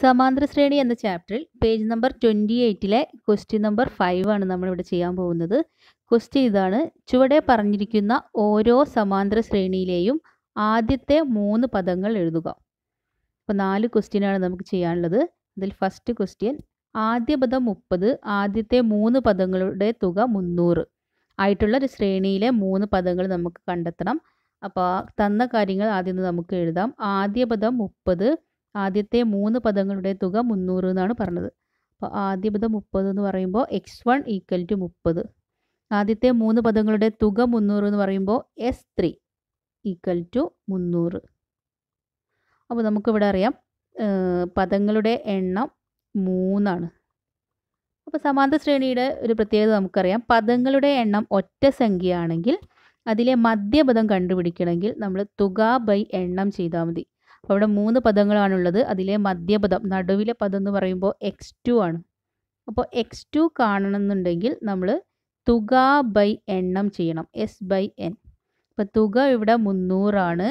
സമാന്തര ശ്രേണി എന്ന ചാപ്റ്ററിൽ പേജ് നമ്പർ ട്വൻറ്റി എയ്റ്റിലെ ക്വസ്റ്റ്യൻ നമ്പർ ഫൈവ് ആണ് നമ്മളിവിടെ ചെയ്യാൻ പോകുന്നത് ക്വസ്റ്റ്യൻ ഇതാണ് ചുവടെ പറഞ്ഞിരിക്കുന്ന ഓരോ സമാന്തര ശ്രേണിയിലെയും ആദ്യത്തെ മൂന്ന് പദങ്ങൾ എഴുതുക അപ്പോൾ നാല് ക്വസ്റ്റ്യനാണ് നമുക്ക് ചെയ്യാനുള്ളത് അതിൽ ഫസ്റ്റ് ക്വസ്റ്റ്യൻ ആദ്യ പദം മുപ്പത് ആദ്യത്തെ മൂന്ന് പദങ്ങളുടെ തുക മുന്നൂറ് ആയിട്ടുള്ള ഒരു ശ്രേണിയിലെ മൂന്ന് പദങ്ങൾ നമുക്ക് കണ്ടെത്തണം അപ്പോൾ തന്ന കാര്യങ്ങൾ ആദ്യം നമുക്ക് എഴുതാം ആദ്യ പദം മുപ്പത് ആദ്യത്തെ മൂന്ന് പദങ്ങളുടെ തുക മുന്നൂറ് എന്നാണ് പറഞ്ഞത് അപ്പോൾ ആദ്യ പദം മുപ്പത് എന്ന് പറയുമ്പോൾ എക്സ് വൺ ഈക്വൽ ടു മുപ്പത് ആദ്യത്തെ മൂന്ന് പദങ്ങളുടെ തുക മുന്നൂറ് എന്ന് പറയുമ്പോൾ എസ് ത്രീ ഈക്വൽ ടു മുന്നൂറ് അപ്പോൾ നമുക്കിവിടെ അറിയാം പദങ്ങളുടെ എണ്ണം മൂന്നാണ് അപ്പോൾ സമാന്ത ശ്രേണിയുടെ ഒരു പ്രത്യേകത നമുക്കറിയാം പദങ്ങളുടെ എണ്ണം ഒറ്റ സംഖ്യയാണെങ്കിൽ അതിലെ മധ്യപദം കണ്ടുപിടിക്കണമെങ്കിൽ നമ്മൾ തുക ബൈ എണ്ണം ചെയ്താൽ മതി അപ്പോൾ അവിടെ മൂന്ന് പദങ്ങളാണുള്ളത് അതിലെ മധ്യപദം നടുവിലെ പദം എന്ന് പറയുമ്പോൾ എക്സ് ടു ആണ് അപ്പോൾ എക്സ് ടു കാണണമെന്നുണ്ടെങ്കിൽ നമ്മൾ തുക ബൈ എണ്ണം ചെയ്യണം എസ് ബൈ എൻ അപ്പോൾ തുക ഇവിടെ മുന്നൂറാണ്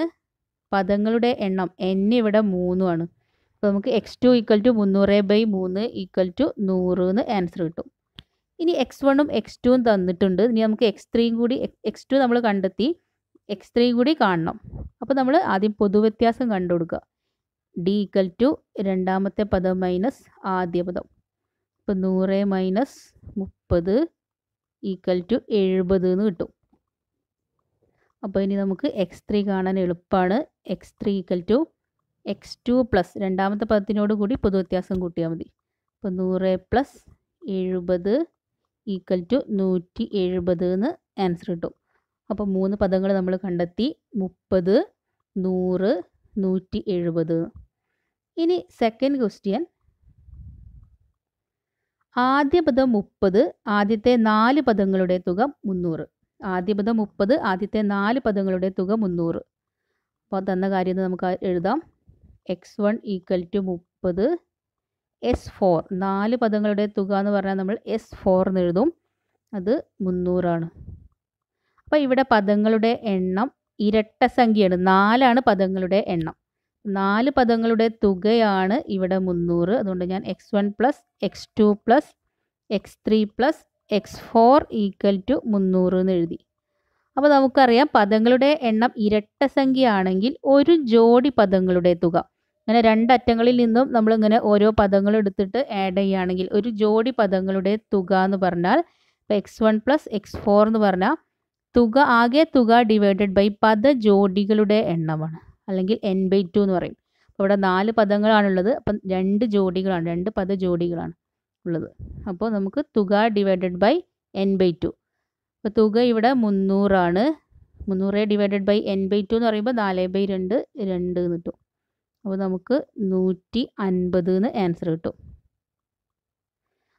പദങ്ങളുടെ എണ്ണം എൻ ഇവിടെ മൂന്നുമാണ് അപ്പോൾ നമുക്ക് എക്സ് ടു ഈക്വൽ ടു മുന്നൂറ് ബൈ മൂന്ന് ഈക്വൽ ടു നൂറ് എന്ന് ആൻസർ കിട്ടും ഇനി എക്സ് വണ്ണും എക്സ് ടുവും തന്നിട്ടുണ്ട് ഇനി നമുക്ക് എക്സ് ത്രീയും കൂടി എക്സ് ടു നമ്മൾ കണ്ടെത്തി എക്സ് ത്രീയും കൂടി കാണണം അപ്പോൾ നമ്മൾ ആദ്യം പൊതുവ്യത്യാസം കണ്ടുകൊടുക്കുക ഡി ഈക്വൽ ടു രണ്ടാമത്തെ പദം മൈനസ് ആദ്യ പദം അപ്പോൾ നൂറ് മൈനസ് മുപ്പത് ഈക്വൽ ടു എഴുപത് എന്ന് കിട്ടും അപ്പോൾ ഇനി നമുക്ക് എക്സ് ത്രീ കാണാൻ എളുപ്പമാണ് x three equal to x two plus രണ്ടാമത്തെ പദത്തിനോട് കൂടി പൊതുവ്യത്യാസം കൂട്ടിയാൽ മതി അപ്പോൾ നൂറ് പ്ലസ് എഴുപത് ഈക്വൽ ടു നൂറ്റി എഴുപത് എന്ന് ആൻസർ കിട്ടും അപ്പോൾ മൂന്ന് പദങ്ങൾ നമ്മൾ കണ്ടെത്തി മുപ്പത് നൂറ് നൂറ്റി എഴുപത് ഇനി സെക്കൻഡ് ക്വസ്റ്റ്യൻ ആദ്യ പദം മുപ്പത് ആദ്യത്തെ നാല് പദങ്ങളുടെ തുക മുന്നൂറ് ആദ്യ പദം മുപ്പത് ആദ്യത്തെ നാല് പദങ്ങളുടെ തുക മുന്നൂറ് അപ്പോൾ തന്ന കാര്യം നമുക്ക് എഴുതാം എക്സ് വൺ ഈക്വൽ ടു മുപ്പത് എസ് ഫോർ നാല് പദങ്ങളുടെ തുക എന്ന് പറഞ്ഞാൽ നമ്മൾ എസ് ഫോർ എന്ന് എഴുതും അത് മുന്നൂറാണ് അപ്പോൾ ഇവിടെ പദങ്ങളുടെ എണ്ണം ഇരട്ട സംഖ്യയാണ് നാലാണ് പദങ്ങളുടെ എണ്ണം നാല് പദങ്ങളുടെ തുകയാണ് ഇവിടെ മുന്നൂറ് അതുകൊണ്ട് ഞാൻ x one plus x two plus x three plus x four equal to മുന്നൂറ് എന്ന് എഴുതി അപ്പോൾ നമുക്കറിയാം പദങ്ങളുടെ എണ്ണം ഇരട്ട സംഖ്യയാണെങ്കിൽ ഒരു ജോഡി പദങ്ങളുടെ തുക അങ്ങനെ രണ്ടറ്റങ്ങളിൽ നിന്നും നമ്മളിങ്ങനെ ഓരോ പദങ്ങൾ എടുത്തിട്ട് ആഡ് ചെയ്യുകയാണെങ്കിൽ ഒരു ജോഡി പദങ്ങളുടെ തുക എന്ന് പറഞ്ഞാൽ ഇപ്പോൾ x one plus x four എന്ന് പറഞ്ഞാൽ തുക ആകെ തുക ഡിവൈഡഡ് ബൈ പദ ജോഡികളുടെ എണ്ണമാണ് അല്ലെങ്കിൽ എൻ ബൈ ടു എന്ന് പറയും അപ്പോൾ ഇവിടെ നാല് പദങ്ങളാണുള്ളത് അപ്പം രണ്ട് ജോഡികളാണ് രണ്ട് പദ ജോഡികളാണ് ഉള്ളത് അപ്പോൾ നമുക്ക് തുക divided by n by two അപ്പോൾ തുക ഇവിടെ മുന്നൂറാണ് മുന്നൂറ് divided by n by two എന്ന് പറയുമ്പോൾ നാല് ബൈ രണ്ട് രണ്ട് കിട്ടും അപ്പോൾ നമുക്ക് നൂറ്റി അൻപത് എന്ന് ആൻസർ കിട്ടും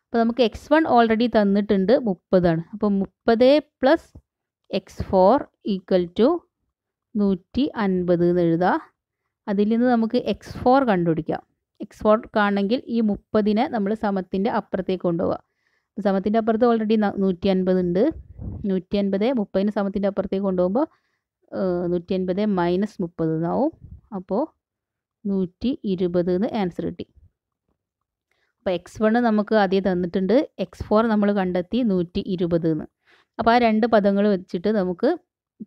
അപ്പോൾ നമുക്ക് എക്സ് വൺ ഓൾറെഡി തന്നിട്ടുണ്ട് മുപ്പതാണ് അപ്പോൾ മുപ്പത് plus x four equal to നൂറ്റി അൻപത് എന്ന് എഴുതുക അതിൽ നിന്ന് നമുക്ക് എക്സ് ഫോർ കണ്ടുപിടിക്കാം എക്സ് ഫോർ കാണണമെങ്കിൽ ഈ മുപ്പതിനെ നമ്മൾ സമത്തിൻ്റെ അപ്പുറത്തേക്ക് കൊണ്ടുപോകാം സമത്തിൻ്റെ അപ്പുറത്ത് ഓൾറെഡി നൂറ്റി അൻപത് ഉണ്ട് നൂറ്റി അൻപത് മുപ്പതിന് സമത്തിൻ്റെ അപ്പുറത്തേക്ക് കൊണ്ടുപോകുമ്പോൾ നൂറ്റി അൻപത് മൈനസ് മുപ്പത് എന്നാവും അപ്പോൾ നൂറ്റി ഇരുപത് എന്ന് ആൻസർ കിട്ടി അപ്പോൾ എക്സ് വണ് നമുക്ക് ആദ്യം തന്നിട്ടുണ്ട് എക്സ് ഫോർ നമ്മൾ കണ്ടെത്തി നൂറ്റി ഇരുപത് എന്ന് അപ്പോൾ ആ രണ്ട് പദങ്ങൾ വെച്ചിട്ട് നമുക്ക്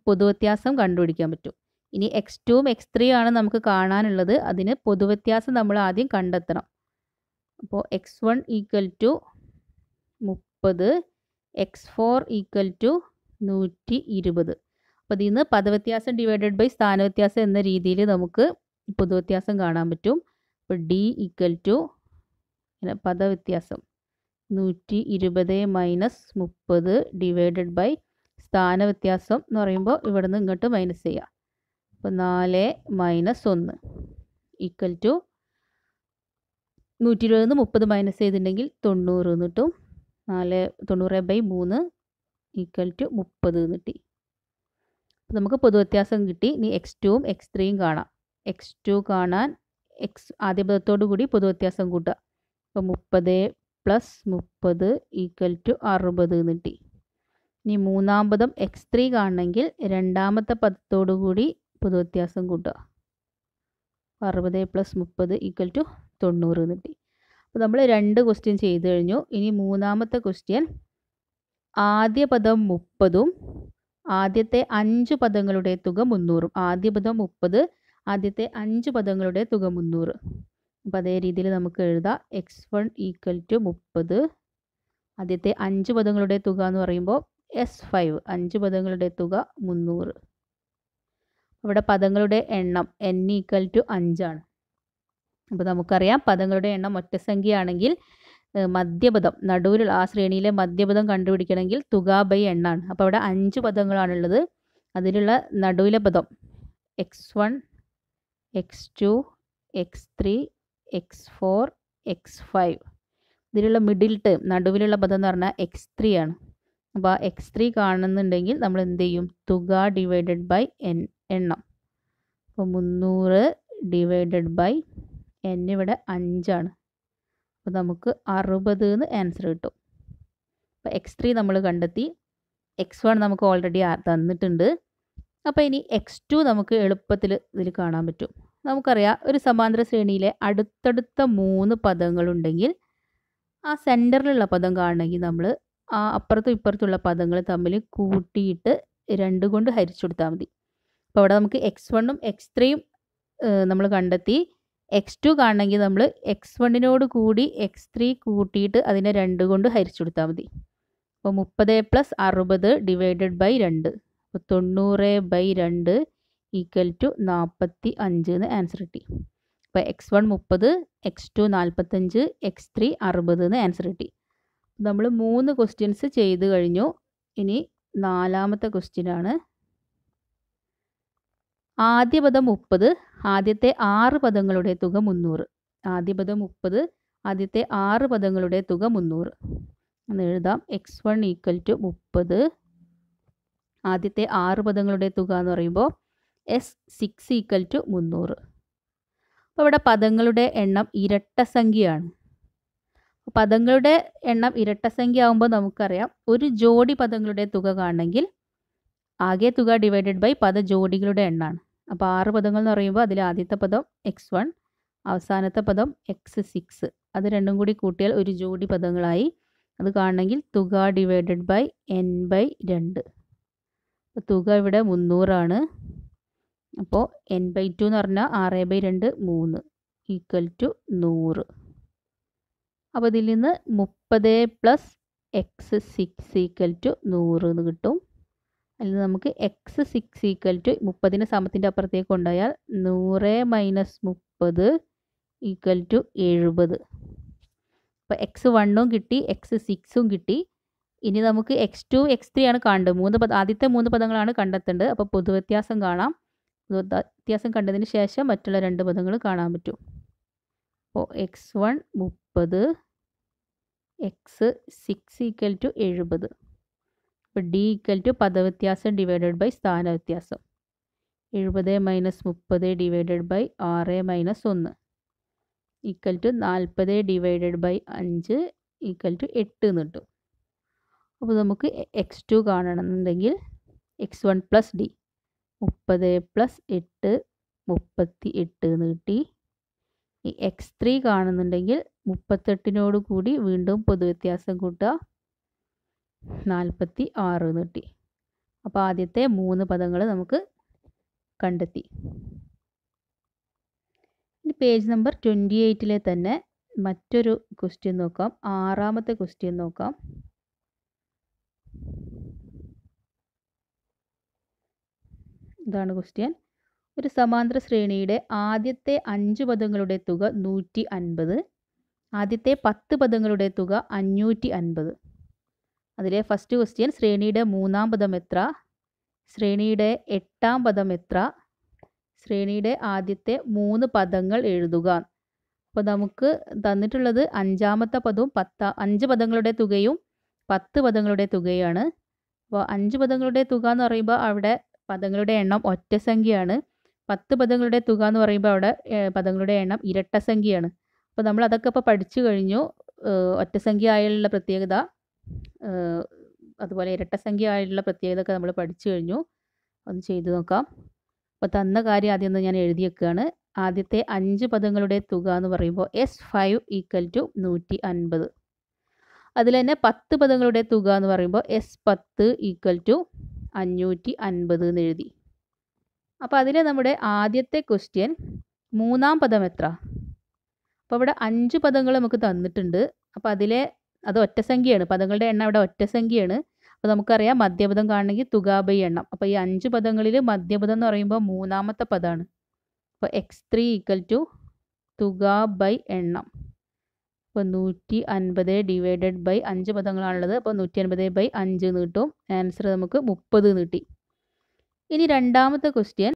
പൊതുവ്യത്യാസം കണ്ടുപിടിക്കാൻ പറ്റും ഇനി എക്സ് ടൂവും എക്സ് ത്രീയും ആണ് നമുക്ക് കാണാനുള്ളത് അതിന് പൊതുവ്യത്യാസം നമ്മൾ ആദ്യം കണ്ടെത്തണം അപ്പോൾ എക്സ് വൺ ഈക്വൽ ടു മുപ്പത് എക്സ് ഫോർ ഈക്വൽ ടു നൂറ്റി ഇരുപത് അപ്പോൾ ഇതിൽ നിന്ന് പദവ്യത്യാസം ഡിവൈഡഡ് ബൈ സ്ഥാനവ്യത്യാസം എന്ന രീതിയിൽ നമുക്ക് പൊതുവ്യത്യാസം കാണാൻ പറ്റും അപ്പോൾ ഡി ഈക്വൽ ടു പദവ്യത്യാസം നൂറ്റി ഇരുപത് മൈനസ് മുപ്പത് ഡിവൈഡഡ് ബൈ സ്ഥാന വ്യത്യാസം എന്ന് പറയുമ്പോൾ ഇവിടെ നിന്ന് ഇങ്ങോട്ട് മൈനസ് ചെയ്യാം അപ്പോൾ നാല് മൈനസ് ഒന്ന് ഈക്വൽ ടു നൂറ്റി ഇരുപതിൽ നിന്ന് മുപ്പത് മൈനസ് ചെയ്തിട്ടുണ്ടെങ്കിൽ തൊണ്ണൂറ് എന്നിട്ടും നാല് തൊണ്ണൂറ് ബൈ മൂന്ന് ഈക്വൽ ടു മുപ്പത് എന്നിട്ട് അപ്പോൾ നമുക്ക് പൊതുവ്യത്യാസം കിട്ടി ഇനി എക്സ് ടുവും എക്സ് ത്രീയും കാണാം എക്സ് ടു കാണാൻ എക്സ് ആദ്യ പദത്തോടു കൂടി പൊതുവ്യത്യാസം കൂട്ടുക അപ്പോൾ മുപ്പത് പ്ലസ് മുപ്പത് ഈക്വൽ ടു അറുപത് എന്ന് കിട്ടി ഇനി മൂന്നാം പദം എക്സ് ത്രീ കാണണമെങ്കിൽ രണ്ടാമത്തെ പദത്തോടു കൂടി വ്യത്യാസം കൂട്ടുക അറുപത് പ്ലസ് മുപ്പത് ഈക്വൽ ടു തൊണ്ണൂറ് എന്ന് കിട്ടി അപ്പോൾ നമ്മൾ രണ്ട് ക്വസ്റ്റ്യൻ ചെയ്ത് കഴിഞ്ഞു ഇനി മൂന്നാമത്തെ ക്വസ്റ്റ്യൻ ആദ്യ പദം മുപ്പതും ആദ്യത്തെ അഞ്ച് പദങ്ങളുടെ തുക മുന്നൂറും ആദ്യ പദം മുപ്പത് ആദ്യത്തെ അഞ്ച് പദങ്ങളുടെ തുക മുന്നൂറ് അപ്പോൾ അതേ രീതിയിൽ നമുക്ക് എഴുതാം എക്സ് വൺ ഈക്വൽ ടു മുപ്പത് ആദ്യത്തെ അഞ്ച് പദങ്ങളുടെ തുക എന്ന് പറയുമ്പോൾ എസ് ഫൈവ് അഞ്ച് പദങ്ങളുടെ തുക മുന്നൂറ് അവിടെ പദങ്ങളുടെ എണ്ണം എൻ ഈക്വൽ ടു അഞ്ചാണ് അപ്പോൾ നമുക്കറിയാം പദങ്ങളുടെ എണ്ണം ഒറ്റസംഖ്യയാണെങ്കിൽ മധ്യപദം നടുവിലുള്ള ആ ശ്രേണിയിലെ മധ്യപദം കണ്ടുപിടിക്കണമെങ്കിൽ തുക ബൈ എണ്ണാണ് അപ്പോൾ അവിടെ അഞ്ച് പദങ്ങളാണുള്ളത് അതിലുള്ള നടുവിലെ പദം x one x two x three x four x five ഇതിലുള്ള മിഡിൽ ടേം നടുവിലുള്ള പദം എന്ന് പറഞ്ഞാൽ എക്സ് ത്രീ ആണ് അപ്പോൾ ആ എക്സ് ത്രീ കാണുന്നുണ്ടെങ്കിൽ നമ്മൾ എന്ത് ചെയ്യും തുക ഡിവൈഡഡ് ബൈ എൻ എണ്ണം അപ്പോൾ മുന്നൂറ് ഡിവൈഡഡ് ബൈ എൻ ഇവിടെ അഞ്ചാണ് അപ്പോൾ നമുക്ക് അറുപത് എന്ന് ആൻസർ കിട്ടും അപ്പോൾ എക്സ് ത്രീ നമ്മൾ കണ്ടെത്തി എക്സ് വൺ നമുക്ക് ഓൾറെഡി തന്നിട്ടുണ്ട് അപ്പോൾ ഇനി എക്സ് ടു നമുക്ക് എളുപ്പത്തിൽ ഇതിൽ കാണാൻ പറ്റും നമുക്കറിയാം ഒരു സമാന്തര ശ്രേണിയിലെ അടുത്തടുത്ത മൂന്ന് പദങ്ങളുണ്ടെങ്കിൽ ആ സെൻറ്ററിലുള്ള പദം കാണണമെങ്കിൽ നമ്മൾ ആ അപ്പുറത്തും ഇപ്പുറത്തുള്ള പദങ്ങൾ തമ്മിൽ കൂട്ടിയിട്ട് രണ്ട് കൊണ്ട് ഹരിച്ചു കൊടുത്താൽ മതി അപ്പോൾ അവിടെ നമുക്ക് എക്സ് വണ്ണും എക്സ് ത്രീയും നമ്മൾ കണ്ടെത്തി എക്സ് ടു കാണണമെങ്കിൽ നമ്മൾ എക്സ് വണ്ണിനോട് കൂടി എക്സ് ത്രീ കൂട്ടിയിട്ട് അതിനെ രണ്ട് കൊണ്ട് ഹരിച്ചു കൊടുത്താൽ മതി അപ്പോൾ മുപ്പത് പ്ലസ് അറുപത് ഡിവൈഡഡ് ബൈ രണ്ട് അപ്പോൾ തൊണ്ണൂറ് ബൈ രണ്ട് ഈക്വൽ ടു നാൽപ്പത്തി അഞ്ച് എന്ന് ആൻസർ കിട്ടി അപ്പോൾ എക്സ് വൺ മുപ്പത് എക്സ് ടു നാൽപ്പത്തഞ്ച് എക്സ് ത്രീ അറുപത് എന്ന് ആൻസർ കിട്ടി നമ്മൾ മൂന്ന് ക്വസ്റ്റ്യൻസ് ചെയ്ത് കഴിഞ്ഞു ഇനി നാലാമത്തെ ക്വസ്റ്റ്യനാണ് ആദ്യ പദം മുപ്പത് ആദ്യത്തെ ആറ് പദങ്ങളുടെ തുക മുന്നൂറ് ആദ്യ പദം മുപ്പത് ആദ്യത്തെ ആറ് പദങ്ങളുടെ തുക മുന്നൂറ് എന്ന് എഴുതാം എക്സ് വൺ ഈക്വൽ ടു മുപ്പത് ആദ്യത്തെ ആറ് പദങ്ങളുടെ തുക എന്ന് പറയുമ്പോൾ എസ് സിക്സ് ഈക്വൽ ടു മുന്നൂറ് അപ്പോൾ ഇവിടെ പദങ്ങളുടെ എണ്ണം ഇരട്ട സംഖ്യയാണ് പദങ്ങളുടെ എണ്ണം ഇരട്ട സംഖ്യ ആകുമ്പോൾ നമുക്കറിയാം ഒരു ജോഡി പദങ്ങളുടെ തുക കാണണമെങ്കിൽ ആകെ തുക ഡിവൈഡഡ് ബൈ പദ ജോഡികളുടെ എണ്ണമാണ് അപ്പോൾ ആറ് പദങ്ങൾ എന്ന് പറയുമ്പോൾ അതിൽ ആദ്യത്തെ പദം എക്സ് വൺ അവസാനത്തെ പദം എക്സ് സിക്സ് അത് രണ്ടും കൂടി കൂട്ടിയാൽ ഒരു ജോഡി പദങ്ങളായി അത് കാണണമെങ്കിൽ തുക ഡിവൈഡഡ് ബൈ എൻ ബൈ രണ്ട് തുക ഇവിടെ മുന്നൂറാണ് അപ്പോൾ എൻ ബൈ ടു എന്ന് പറഞ്ഞാൽ ആറ് ബൈ രണ്ട് മൂന്ന് ഈക്വൽ ടു നൂറ് അപ്പോൾ ഇതിൽ നിന്ന് മുപ്പത് plus x six equal to നൂറ് എന്ന് കിട്ടും അതിൽ നിന്ന് നമുക്ക് എക്സ് സിക്സ് ഈക്വൽ ടു മുപ്പതിന് സമത്തിൻ്റെ അപ്പുറത്തേക്ക് കൊണ്ടുപോയാൽ നൂറ് മൈനസ് മുപ്പത് ഈക്വൽ ടു എഴുപത് അപ്പോൾ എക്സ് വണ്ണും കിട്ടി എക്സ് സിക്സും കിട്ടി ഇനി നമുക്ക് എക്സ് ടു എക്സ് ത്രീ ആണ് കണ്ടത് മൂന്ന് പദ ആദ്യത്തെ മൂന്ന് പദങ്ങളാണ് കണ്ടെത്തേണ്ടത് അപ്പോൾ പൊതുവ്യത്യാസം കാണാം വ്യത്യാസം കണ്ടതിന് ശേഷം മറ്റുള്ള രണ്ട് പദങ്ങൾ കാണാൻ പറ്റും അപ്പോൾ എക്സ് വൺ മുപ്പത് എക്സ് സിക്സ് ഈക്വൽ ടു എഴുപത് ഇപ്പോൾ ഡി ഈക്വൽ ടു പദവ്യത്യാസം ഡിവൈഡഡ് ബൈ സ്ഥാന വ്യത്യാസം എഴുപത് മൈനസ് മുപ്പത് ഡിവൈഡഡ് ബൈ ആറ് മൈനസ് ഒന്ന് ഈക്വൽ ടു നാൽപ്പത് ഡിവൈഡഡ് ബൈ അഞ്ച് ഈക്വൽ ടു എട്ട് എന്ന് കിട്ടും അപ്പോൾ നമുക്ക് എക്സ് ടു കാണണമെന്നുണ്ടെങ്കിൽ എക്സ് വൺ പ്ലസ് ഡി മുപ്പത് പ്ലസ് എട്ട് മുപ്പത്തി എട്ട് എന്ന് കിട്ടി ഈ എക്സ് ത്രീ കാണുന്നുണ്ടെങ്കിൽ മുപ്പത്തെട്ടിനോട് കൂടി വീണ്ടും പൊതുവ്യത്യാസം കൂട്ടുക നാൽപ്പത്തി ആറ് എന്ന് കിട്ടി അപ്പോൾ ആദ്യത്തെ മൂന്ന് പദങ്ങൾ നമുക്ക് കണ്ടെത്തി ഇനി പേജ് നമ്പർ ട്വൻറ്റി എയ്റ്റിലെ തന്നെ മറ്റൊരു ക്വസ്റ്റ്യൻ നോക്കാം ആറാമത്തെ ക്വസ്റ്റ്യൻ നോക്കാം ഇതാണ് ക്വസ്റ്റ്യൻ ഒരു സമാന്തര ശ്രേണിയുടെ ആദ്യത്തെ അഞ്ച് പദങ്ങളുടെ തുക നൂറ്റി അൻപത് ആദ്യത്തെ പത്ത് പദങ്ങളുടെ തുക അഞ്ഞൂറ്റി അൻപത് അതിലെ ഫസ്റ്റ് ക്വസ്റ്റ്യൻ ശ്രേണിയുടെ മൂന്നാം പദം എത്ര ശ്രേണിയുടെ എട്ടാം പദം എത്ര ശ്രേണിയുടെ ആദ്യത്തെ മൂന്ന് പദങ്ങൾ എഴുതുക അപ്പോൾ നമുക്ക് തന്നിട്ടുള്ളത് അഞ്ചാമത്തെ പദവും പത്ത അഞ്ച് പദങ്ങളുടെ തുകയും പത്ത് പദങ്ങളുടെ തുകയാണ് അപ്പോൾ അഞ്ച് പദങ്ങളുടെ തുക എന്ന് പറയുമ്പോൾ അവിടെ പദങ്ങളുടെ എണ്ണം ഒറ്റ സംഖ്യയാണ് പത്ത് പദങ്ങളുടെ തുക എന്ന് പറയുമ്പോൾ അവിടെ പദങ്ങളുടെ എണ്ണം ഇരട്ട സംഖ്യയാണ് അപ്പോൾ നമ്മൾ അതൊക്കെ ഇപ്പോൾ പഠിച്ചു കഴിഞ്ഞു ഒറ്റ സംഖ്യ ആയുള്ള പ്രത്യേകത അതുപോലെ ഇരട്ട സംഖ്യ ആയുള്ള പ്രത്യേകത ഒക്കെ നമ്മൾ പഠിച്ചു കഴിഞ്ഞു ഒന്ന് ചെയ്തു നോക്കാം അപ്പോൾ തന്ന കാര്യം ആദ്യം ഒന്ന് ഞാൻ എഴുതി വെക്കുകയാണ് ആദ്യത്തെ അഞ്ച് പദങ്ങളുടെ തുക എന്ന് പറയുമ്പോൾ എസ് ഫൈവ് ഈക്വൽ ടു നൂറ്റി അൻപത് അതിൽ തന്നെ പത്ത് പദങ്ങളുടെ തുക എന്ന് പറയുമ്പോൾ എസ് പത്ത് ഈക്വൽ ടു അഞ്ഞൂറ്റി അൻപത് എന്ന് എഴുതി അപ്പോൾ അതിലെ നമ്മുടെ ആദ്യത്തെ ക്വസ്റ്റ്യൻ മൂന്നാം പദം എത്ര അപ്പോൾ ഇവിടെ അഞ്ച് പദങ്ങൾ നമുക്ക് തന്നിട്ടുണ്ട് അപ്പോൾ അതിലെ അത് ഒറ്റസംഖ്യയാണ് പദങ്ങളുടെ എണ്ണം ഇവിടെ ഒറ്റസംഖ്യയാണ് അപ്പോൾ നമുക്കറിയാം മദ്യപദം കാണണമെങ്കിൽ തുകാബൈ എണ്ണം അപ്പോൾ ഈ അഞ്ച് പദങ്ങളിൽ മദ്യപദം എന്ന് പറയുമ്പോൾ മൂന്നാമത്തെ പദമാണ് അപ്പോൾ എക്സ് ത്രീ ഈക്വൽ ടു തുക എണ്ണം അപ്പോൾ നൂറ്റി അൻപത് ഡിവൈഡഡ് ബൈ അഞ്ച് പദങ്ങളാണുള്ളത് അപ്പോൾ നൂറ്റി അൻപത് ബൈ അഞ്ച് എന്ന് കിട്ടും ആൻസർ നമുക്ക് മുപ്പത് എന്ന് കിട്ടി ഇനി രണ്ടാമത്തെ ക്വസ്റ്റ്യൻ